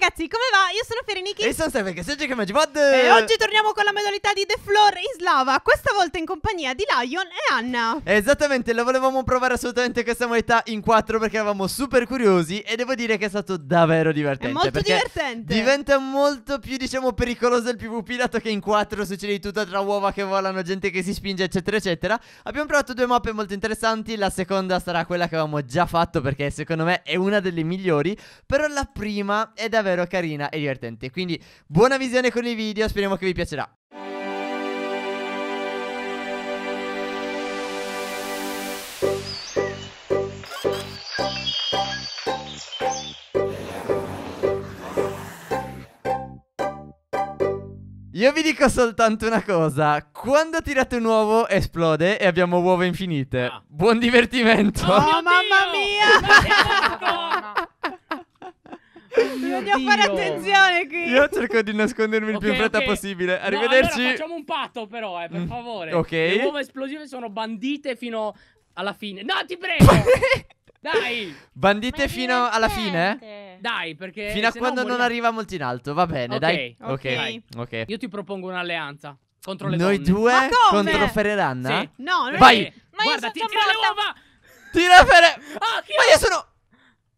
ragazzi, come va? Io sono Ferenichi E sono Stefan, che sei Jack Magipod E oggi torniamo con la modalità di The Floor is Lava Questa volta in compagnia di Lion e Anna Esattamente, la volevamo provare assolutamente questa modalità in quattro Perché eravamo super curiosi E devo dire che è stato davvero divertente È molto divertente Diventa molto più, diciamo, pericoloso il PvP Dato che in quattro succede di tutto tra uova che volano, gente che si spinge, eccetera, eccetera Abbiamo provato due mappe molto interessanti La seconda sarà quella che avevamo già fatto Perché secondo me è una delle migliori Però la prima è davvero davvero carina e divertente. Quindi buona visione con i video, speriamo che vi piacerà. Io vi dico soltanto una cosa, quando tirate un uovo esplode e abbiamo uova infinite. Ah. Buon divertimento! Oh, mamma mia! Ma che Dobbiamo fare attenzione qui. Io cerco di nascondermi il okay, più in fretta okay. possibile. Arrivederci. No, allora facciamo un patto, però, eh, per mm. favore. ok. Le uova esplosive sono bandite fino alla fine. No, ti prego. Dai! Bandite fino alla fine? Dai, perché. Fino a quando non arriva molto in alto, va bene, okay, dai. Okay. ok, Io ti propongo un'alleanza. Contro le Noi donne. due contro Ferreranna? Sì. No, non Vai. È... Ma Guarda, io sono ti, tira le uova! Tira Ferre... Oh, ah, Ma io sono...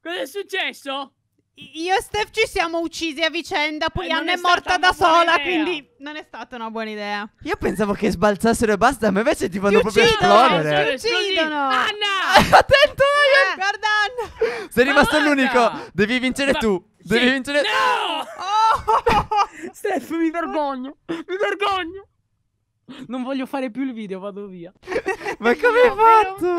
Cos'è successo? Io e Steph ci siamo uccisi a vicenda, poi eh, Anna è, è morta da sola, idea. quindi non è stata una buona idea. Io pensavo che sbalzassero e basta, ma invece ti fanno proprio uccidono, a esplodere. Ti uccidono! Anna! Attento, eh. guarda Anna! Sei rimasto l'unico, devi vincere ma... tu. Devi sì. vincere... No! Oh! Steph, mi vergogno, mi vergogno. Non voglio fare più il video, vado via. Ma come hai fatto?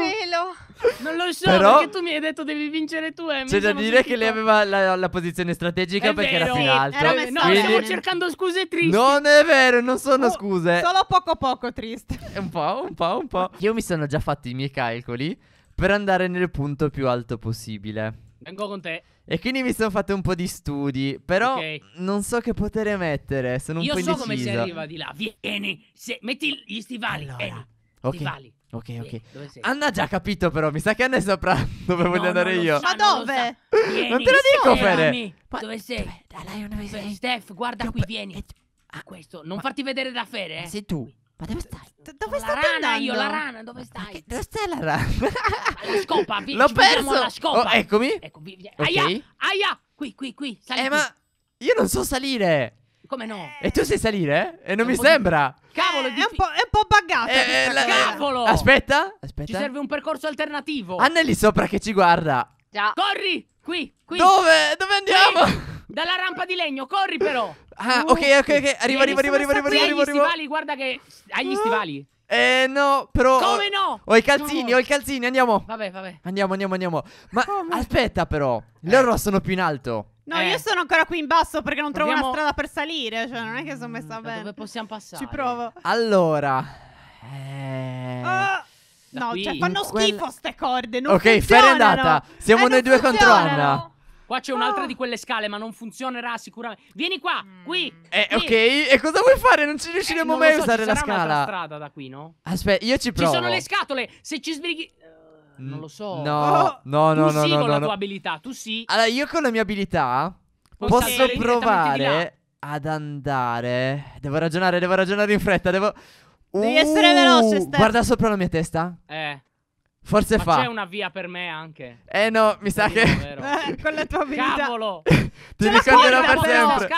Non lo so, Però... perché tu mi hai detto devi vincere tu. Eh, C'è da dire che lei aveva la, la posizione strategica è perché vero. era più in alto. Era no, quindi... stiamo cercando scuse triste. Non è vero, non sono oh, scuse. Solo poco poco triste. Un po', un po', un po'. Io mi sono già fatto i miei calcoli per andare nel punto più alto possibile. Vengo con te. E quindi mi sono fatto un po' di studi. Però okay. non so che potere mettere. Sono un Io po' indeciso. Io so come si arriva di là. Vieni, se... metti gli stivali. Allora. Eh, okay. Stivali. Ok, ok. Vieni, Anna ha già capito, però. Mi sa che Anna è sopra dove no, voglio andare io. Sa, Ma dove? Non, vieni, non te lo dico, Fede. Ma... Dove sei? Dai, dai, dove Steph, guarda Io qui, vieni. Eh, ah, questo, non ma... farti vedere da Fede. eh. Sei tu. Ma dove stai? D- dove stai andando? Io, la rana, dove stai? Che, dove stai la rana? la scopa, vi, L'ho perso. La scopa. Oh, eccomi. Ecco, vi, vi. Okay. Aia, aia. Qui, qui, qui. Sali eh, qui. ma io non so salire. Come no? E tu sai salire? E eh, non mi sembra. Di... Cavolo, eh, è, è, un po', è un po' buggata. Eh, la... Cavolo. Aspetta, aspetta. Ci serve un percorso alternativo. Anna è lì sopra che ci guarda. Già. Corri, qui, qui. Dove? Dove andiamo? Qui. Dalla rampa di legno, corri però. Ah, ok, ok, ok. Arriva, arriva, arriva, arriva, arriva, arriva. Agli stivali, guarda che hai gli ah. stivali. Eh no, però Come no? Ho, i calzini, ho i calzini, andiamo. Vabbè, vabbè. Andiamo, andiamo, andiamo. Ma Come? aspetta però, eh. loro sono più in alto. No, eh. io sono ancora qui in basso perché non Proviamo... trovo una strada per salire, cioè non è che sono messa mm, bene. Dove possiamo passare? Ci provo. Allora. Ah. Eh... Oh. No, qui. cioè fanno schifo queste corde, non Ok, fair è andata. Siamo eh, noi due funzionano. contro Anna. Qua c'è un'altra oh. di quelle scale, ma non funzionerà sicuramente. Vieni qua, mm. qui. Eh, qui. ok, e cosa vuoi fare? Non ci riusciremo eh, mai so, a usare la scala. strada da qui, no? Aspetta, io ci provo. Ci sono le scatole. Se ci sbrighi eh, mm. non lo so. No, oh. no, no, tu no, sì no, con no, la tua abilità, tu sì. Allora, io con la mia abilità Puoi posso provare ad andare. Devo ragionare, devo ragionare in fretta, devo Devi uh, essere veloce, uh, Steph. Guarda sopra la mia testa. Eh. Forse Ma fa. C'è una via per me anche. Eh no, mi sa che. Eh, con la tua abilità. Cavolo! Ti ricorderò per sempre.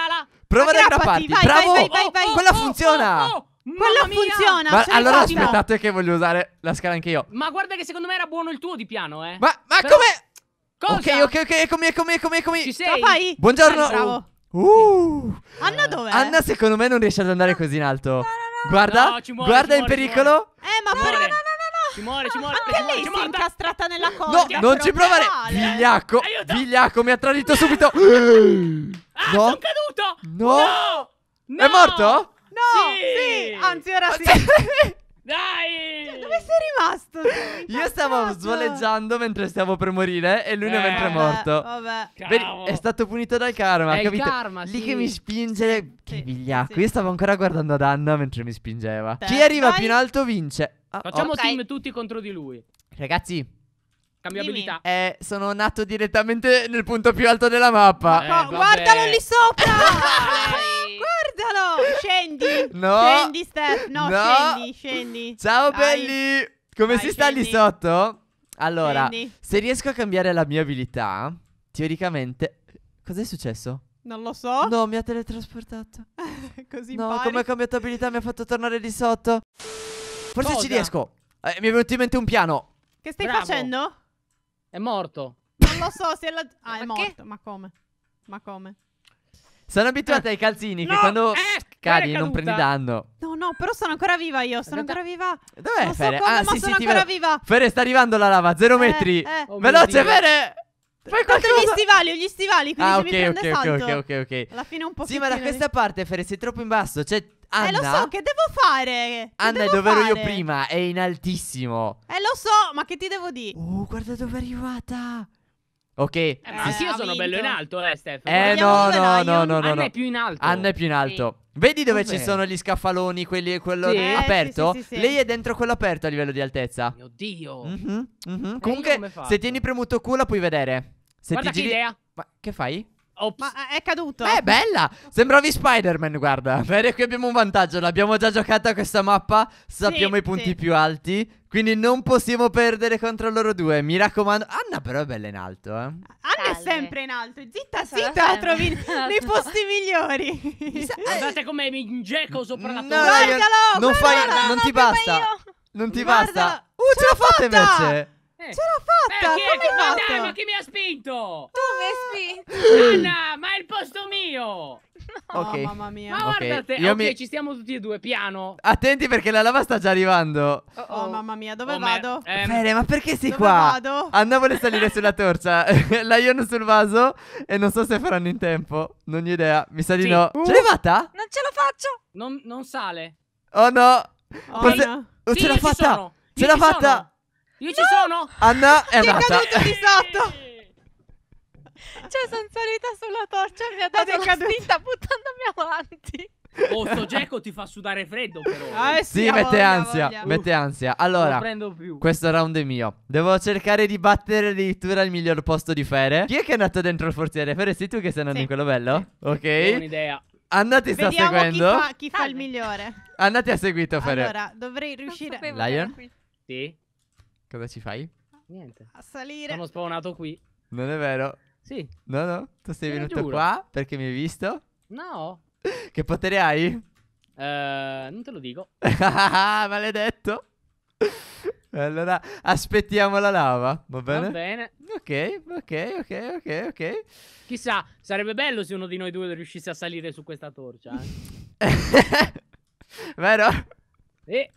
Prova ad aggrapparti. Bravo! Vai, vai, vai, Quella funziona! Oh, oh, oh, oh Quello funziona. allora aspettate che voglio usare la scala anche io. Ma guarda che secondo me era buono il tuo di piano, eh. Ma, ma Però... come? Cosa? Ok, ok, ok, eccomi, eccomi, eccomi, eccomi. Ci sei? Fai? Buongiorno. Sì, ah, bravo. Uh. Anna dov'è? Anna secondo me non riesce ad andare ah. così in alto. No, no, no. Guarda, muore, guarda muore, in pericolo. Eh, ma no, no, no, no. Ci muore, ci muore. Anche ci lei muore. si è incastrata nella corda. No, non ci provare. Vigliacco, Aiuto. vigliacco, mi ha tradito subito. ah, no. sono caduto. No. no. no. È morto? No. Sì. sì. Anzi, ora sì. Dai! Cioè, dove sei rimasto? Sei Io stavo svoleggiando mentre stavo per morire e lui eh, non è eh. mentre morto. Vabbè. Vedi, è stato punito dal karma, è capito? Karma, Lì sì. che mi spinge. Sì. Che vigliacco. Sì. Io stavo ancora guardando ad Anna mentre mi spingeva. Te. Chi arriva Dai. più in alto vince. Oh, Facciamo okay. team tutti contro di lui. Ragazzi. Cambiabilità. Eh, sono nato direttamente nel punto più alto della mappa. Ma eh, guardalo lì sopra. guardalo. Scendi. No. Scendi, Steph. No, no. scendi, scendi. Ciao, Dai. belli. Come Dai, si sta lì sotto? Allora, scendi. se riesco a cambiare la mia abilità, teoricamente... Cos'è successo? Non lo so. No, mi ha teletrasportato. Così No, impari. come ha cambiato abilità mi ha fatto tornare lì sotto. Forse Cosa? ci riesco. Eh, mi è venuto in mente un piano. Che stai Bravo. facendo? È morto. Non lo so se è la... Ah, è Ma morto. Che? Ma come? Ma come? Sono abituata eh. ai calzini no, che quando eh, cadi non prendi danno. No, no, però sono ancora viva io, sono ancora viva. Dov'è non Fere? come, ah, ma sì, sono sì, ancora viva. Fere sta arrivando la lava, zero eh, metri. Eh. Oh Veloce Fere! Fai qualcosa. gli stivali, gli stivali, quindi ah, okay, mi prende okay, salto. ok, ok, ok. Alla fine un po' Sì, ma da questa parte Fere sei troppo in basso, cioè Anna, eh, lo so, che devo fare? Che Anna, devo dove ero io prima? È in altissimo. Eh, lo so, ma che ti devo dire? Uh, oh, guarda dove è arrivata. Ok. Eh, ma eh, sì, io sono bello in alto, eh, Stefano. Eh, no, no, no, no, Anna è più in alto. Anna è più in alto. Vedi dove ci sono gli scaffaloni, quelli e quello eh, aperto? Lei è dentro quello aperto a livello di altezza. Mio Dio. Mhm, mhm. Comunque, se tieni premuto Q la puoi vedere. Se Guarda ti giri... idea. Ma che fai? Ops. Ma eh, è caduto. Beh, è bella. Sembravi Spider-Man, guarda. Bene, qui abbiamo un vantaggio. L'abbiamo già giocata questa mappa. Sappiamo sì, i punti sì. più alti. Quindi non possiamo perdere contro loro due. Mi raccomando. Anna, però, è bella in alto, eh. Anna Salve. è sempre in alto. Zitta, Sono zitta. Trovi nei posti migliori. Eh, Guardate come mi ingeco sopra la no, torre. Guardalo. Non, guardalo, fai, guardalo, non ti basta. Non ti Guarda, basta. Uh, ce l'ho fatta invece. Eh. Ce l'ha fatta! Perché? Eh, Come ma fatta? Dai, ma chi mi ha spinto? Tu mi hai ah! spinto! Anna, ma è il posto mio! No, okay. mamma mia. Ma okay. te! Io ok, mi... ci stiamo tutti e due, piano. Attenti perché la lava sta già arrivando. Oh, oh, oh, oh. mamma mia, dove oh, vado? Me... Ehm... Fere, ma perché sei dove qua? Vado? Anna vuole salire sulla torcia, la Ion sul vaso e non so se faranno in tempo. Non ho idea, mi sa di sì. no. Uh. Ce l'hai fatta? Non ce la faccio! Non, non sale. Oh no! Oh, Forse... no. Oh, sì, ce l'ha fatta! Ce l'ha fatta! Io ci sono! Anna è andata. Ti è caduto di sotto. Cioè, sono salita sulla torcia e mi ha dato la caduta. spinta buttandomi avanti. Oh, sto Gecko ti fa sudare freddo però. Ah, eh sì, sì mette voglia, ansia, voglia. mette ansia. Allora, questo round è mio. Devo cercare di battere addirittura il miglior posto di Fere. Chi è che è andato dentro il forziere? Fere, sei tu che sei andato sì. in quello bello? Sì. Ok. Buon'idea. Anna ti sta Vediamo seguendo. Chi fa, chi fa il migliore. Anna ti ha seguito, Fere. Allora, dovrei riuscire. a. Lion? Qui. Sì. Cosa ci fai? Niente. A salire. Sono spawnato qui. Non è vero. Sì. No, no. Tu sei Te venuto qua perché mi hai visto? No. Che potere hai? Uh, non te lo dico. Maledetto. Allora, aspettiamo la lava, va bene? Va bene. Ok, ok, ok, ok, ok. Chissà, sarebbe bello se uno di noi due riuscisse a salire su questa torcia. Eh? Vero? Sì. Eh.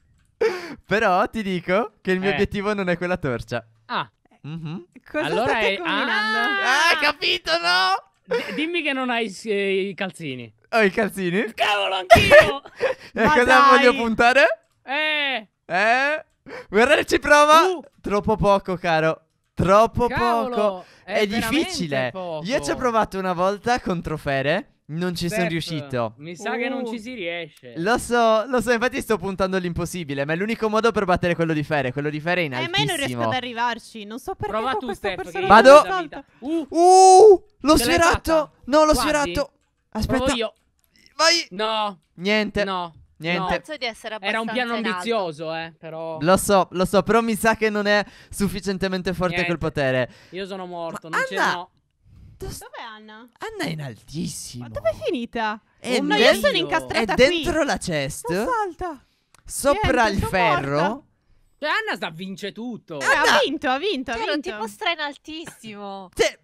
Però ti dico che il mio eh. obiettivo non è quella torcia. Ah. Mm-hmm. Cosa allora è... combinando? Ah, ah, capito, no? D- dimmi che non hai eh, i calzini. Ho i calzini? Cavolo, anch'io! e eh, cosa dai. voglio puntare? Eh. Eh. Guarda, ci prova. Uh. Troppo poco, caro. Troppo Cavolo, poco. È, è difficile. Poco. Io ci ho provato una volta contro Fere. Non ci Steph, sono riuscito. Mi sa uh, che non ci uh. si riesce. Lo so, lo so, infatti sto puntando all'impossibile, ma è l'unico modo per battere quello di Fere, quello di Fere è in altissimo. Eh, ma io non riesco ad arrivarci, non so perché Prova tu, Steph, Vado. Uh, uh, l'ho sfiorato. No, l'ho sferato! Aspetta. Provo io. Vai. No. Niente. No. Niente. No. Era un piano ambizioso, eh, però... Lo so, lo so, però mi sa che non è sufficientemente forte Niente. quel potere. Io sono morto, ma non c'è... No. Dov'è Anna? Anna è in altissimo. Ma dov'è finita? È no, io sono incastrata È dentro qui. la chest. Non salta. Sopra Niente, il ferro. Morta. Cioè, Anna sta vince tutto. Eh, Anna... Ha vinto, ha vinto. Cioè, ha vinto. tipo in altissimo. Cioè,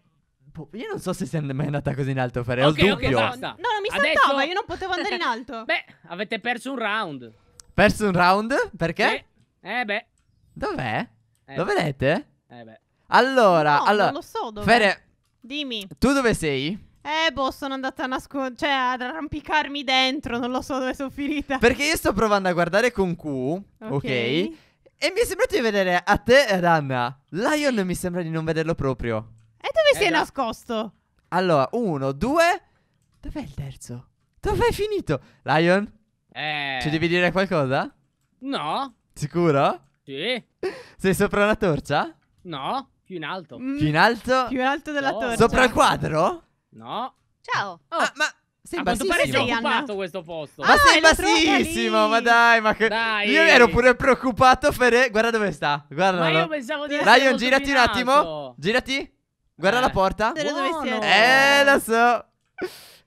io non so se sei mai andata così in alto, Ferre. Okay, ho il dubbio. basta. No, non mi Adesso... saltava, io non potevo andare in alto. beh, avete perso un round. Perso un round? Perché? Eh, eh beh. Dov'è? Eh, lo vedete? Eh beh. Allora, no, allora. Non lo so dove. Fere, Dimmi. Tu dove sei? Eh, boh, sono andata a nascondere, cioè ad arrampicarmi dentro, non lo so dove sono finita. Perché io sto provando a guardare con Q, ok? okay? E mi è sembrato di vedere a te e ed Anna. Lion mi sembra di non vederlo proprio. E dove eh sei da. nascosto? Allora, uno, due. Dov'è il terzo? Dove Dov'è finito? Lion? Eh. Ci devi dire qualcosa? No. Sicuro? Sì. Sei sopra una torcia? No. Più in alto. Mm. Più in alto? Più in alto della oh. torre. Sopra il quadro? No. Ciao. Ah, oh. Ah, ma sei bassissimo. Ma sei occupato questo posto. Ma ah, sei bassissimo, ma dai, ma che... Dai. Io ero pure preoccupato per... Guarda dove sta, guarda. Ma io pensavo di essere Lion, girati un attimo, girati. Guarda eh. la porta. No, no. Eh, lo so.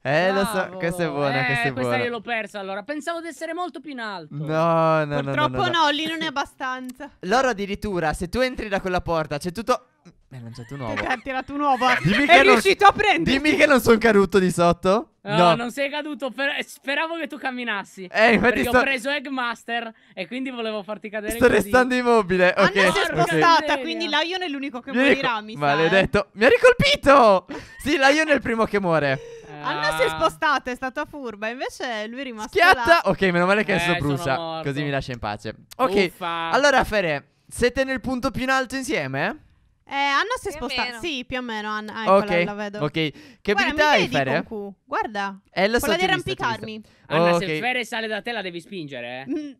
Eh, lo so, eh, questa è buona, eh, questa è buona. io l'ho persa allora. Pensavo di essere molto più in alto. No, no, Purtroppo no. Purtroppo no, no. no, lì non è abbastanza. Loro addirittura, se tu entri da quella porta, c'è tutto... Mi mm, hai lanciato un uovo. Ti ha tirato un uovo. Dimmi è riuscito a prendere. Dimmi che non sono caduto di sotto. No, no, non sei caduto. Eh, speravo che tu camminassi. Eh, infatti. Perché sto... ho preso Eggmaster e quindi volevo farti cadere. Sto così. restando immobile. Ah, ok. Ma si è spostata, quindi Lion è l'unico che mi morirà. Mi eh. Maledetto. eh. Mi ha ricolpito. sì, Lion è il primo che muore. Anna si è spostata, è stata furba. Invece lui è rimasto Schiatta! là. Ok, meno male che adesso Eh, sono Così mi lascia in pace. Ok, Uffa. allora, Fere, siete nel punto più in alto insieme? Eh, Anna si è spostata. Sì, più o meno. Anna, ah, ok, la vedo. ok. Che Guarda, abilità mi hai, vedi Fere? con Q. Guarda, È la quella di arrampicarmi. Anna, Ok. se Fere sale da te la devi spingere, eh. Mm,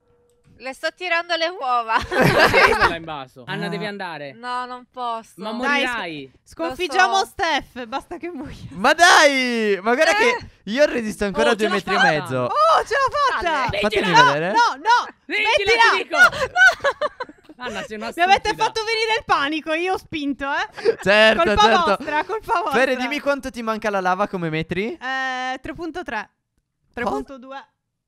le sto tirando le uova. Tiramela in vaso. Anna, devi ah. andare. No, non posso. Ma morirai. Dai, sconfiggiamo so. Steph. Basta che muoia. Ma dai! Ma guarda eh. che io resisto ancora oh, due metri fatta. e mezzo. Oh, ce l'ho fatta! Ah, Fatemi vedere. No, no! Mettila! Mettila. No, no. Anna, sei una Mi avete fatto venire il panico, io ho spinto, eh. Certo, colpa certo. vostra, colpa vostra. Fere, dimmi quanto ti manca la lava come metri? Eh, 3.3. 3.2.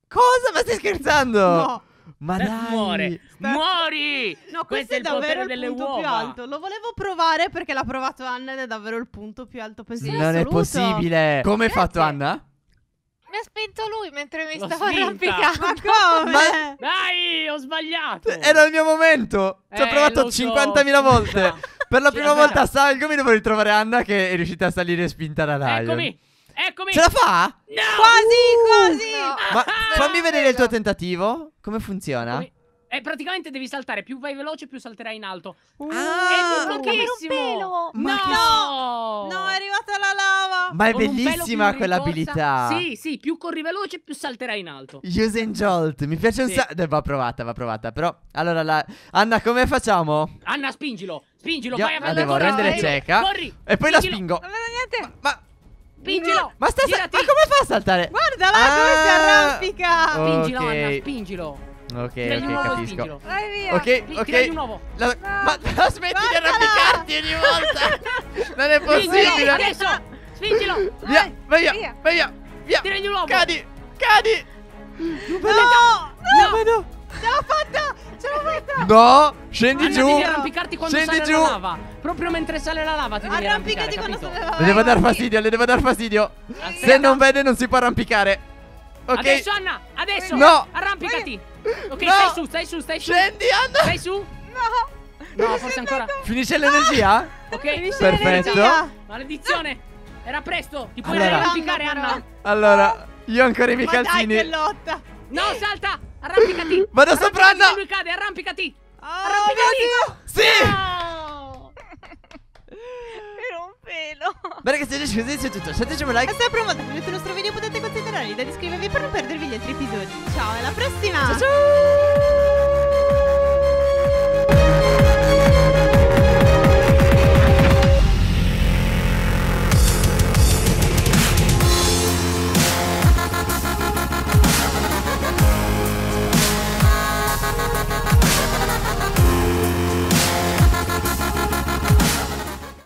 Cosa? Ma stai scherzando? No. Ma Beh, dai, muore. Sta... Muori! No, questo, questo è, è davvero il punto uova. più alto. Lo volevo provare perché l'ha provato Anna ed è davvero il punto più alto possibile. Non assoluto. è possibile. Come hai fatto Anna? Mi ha spinto lui mentre mi L'ho stavo spinta. arrampicando. Ma come? Ma... Dai, ho sbagliato. Era il mio momento. Ci eh, ho provato so. 50.000 volte. per la prima volta salgo, mi devo ritrovare Anna che è riuscita a salire spinta da Dai. Eccomi. Eccomi! Ce la fa? No! Quasi, uh, quasi! No. Ma fammi vedere il tuo tentativo. Come funziona? Eh, praticamente devi saltare, più vai veloce più salterai in alto. Uh, ah, è pochissimo. Ma no! no! No, è arrivata la lava. Ma è Con bellissima quell'abilità. Sì, sì, più corri veloce più salterai in alto. Use and jolt, mi piace sì. un sacco. Eh, va provata, va provata, però Allora la... Anna, come facciamo? Anna, spingilo. Spingilo, Io vai a La devo rendere cieca. Corri. E poi spingilo. la spingo. Non vedo niente. ma... ma... Spingilo! Ma, sta ma come fa a saltare? Guarda là, ah, come si ah! arrampica! Spingilo, okay. Anna, spingilo! Ok, ok, nuovo, capisco. Vai via. Ok, ok. Tiragli un uovo. La, no. Ma la smetti Guardala. di arrampicarti ogni volta. non è possibile. Spingilo, adesso. Spingilo. Via, vai via, via. Vai via. via. Tiragli un uovo. Cadi, cadi. No, no, no. no. Ce l'ho fatta, ce l'ho fatta. No, scendi Anna, giù. Devi arrampicarti quando scendi giù. Lava. Proprio mentre sale la lava ti devi arrampicare, quando sale la lava. Le devo dar fastidio, le devo dar fastidio. Aspetta. Ah, Se non vede non si può arrampicare. Ok. Adesso Anna, adesso. No. Arrampicati. Ok, no. stai su, stai su, stai su. Scendi Anna. Stai su. No. No, forse ancora. Finisce l'energia? No. Ok, Finisce perfetto. Maledizione. Era presto. Ti puoi allora. arrampicare Anna. Allora, io ancora i miei Ma calzini. Dai, che lotta. No, salta. Arrampicati. Vado sopra Anna. Lui cade, arrampicati. Oh, arrampicati. Sì. No. Ah velo. Beh ragazzi, adesso così è tutto. Lasciateci un like. E se provate il nostro video potete considerare di iscrivervi per non perdervi gli altri episodi. Ciao, alla prossima. Ciao ciao.